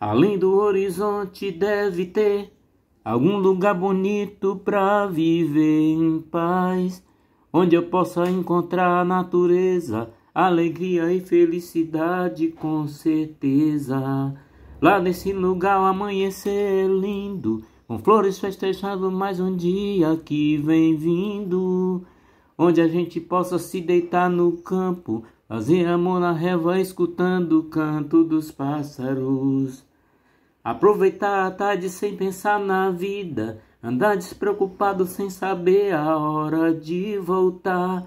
Além do horizonte deve ter algum lugar bonito para viver em paz, onde eu possa encontrar natureza, alegria e felicidade com certeza. Lá nesse lugar o amanhecer é lindo, com flores festejando mais um dia que vem vindo, onde a gente possa se deitar no campo, Fazíamos na reva escutando o canto dos pássaros. Aproveitar a tarde sem pensar na vida. Andar despreocupado sem saber a hora de voltar.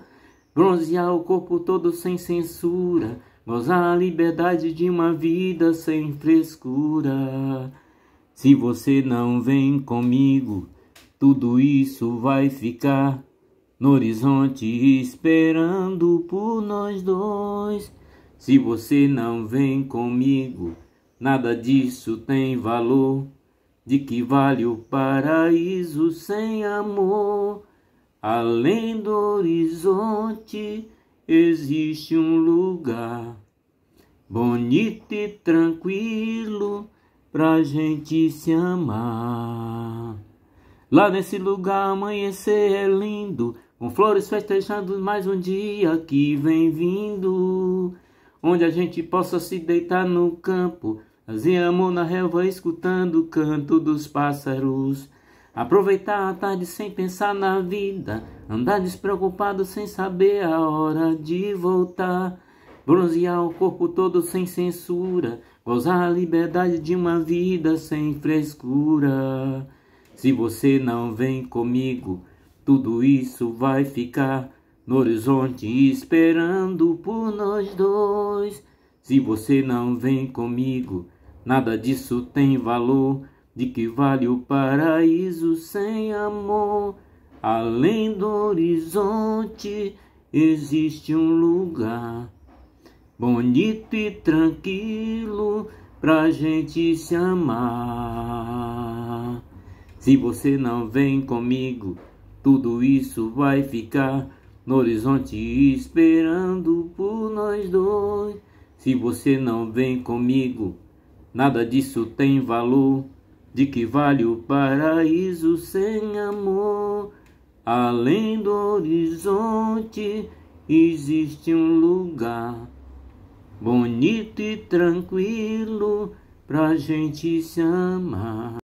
Bronzear o corpo todo sem censura. Gozar a liberdade de uma vida sem frescura. Se você não vem comigo, tudo isso vai ficar no horizonte esperando por nós dois. Se você não vem comigo, nada disso tem valor. De que vale o paraíso sem amor? Além do horizonte existe um lugar bonito e tranquilo pra gente se amar. Lá nesse lugar amanhecer é lindo, com flores festejando mais um dia que vem vindo, onde a gente possa se deitar no campo, fazer amor na relva escutando o canto dos pássaros. Aproveitar a tarde sem pensar na vida, andar despreocupado sem saber a hora de voltar. Bronzear o corpo todo sem censura, gozar a liberdade de uma vida sem frescura. Se você não vem comigo, tudo isso vai ficar no horizonte esperando por nós dois. Se você não vem comigo, nada disso tem valor. De que vale o paraíso sem amor? Além do horizonte existe um lugar bonito e tranquilo pra gente se amar. Se você não vem comigo, tudo isso vai ficar no horizonte esperando por nós dois. Se você não vem comigo, nada disso tem valor. De que vale o paraíso sem amor? Além do horizonte existe um lugar bonito e tranquilo pra gente se amar.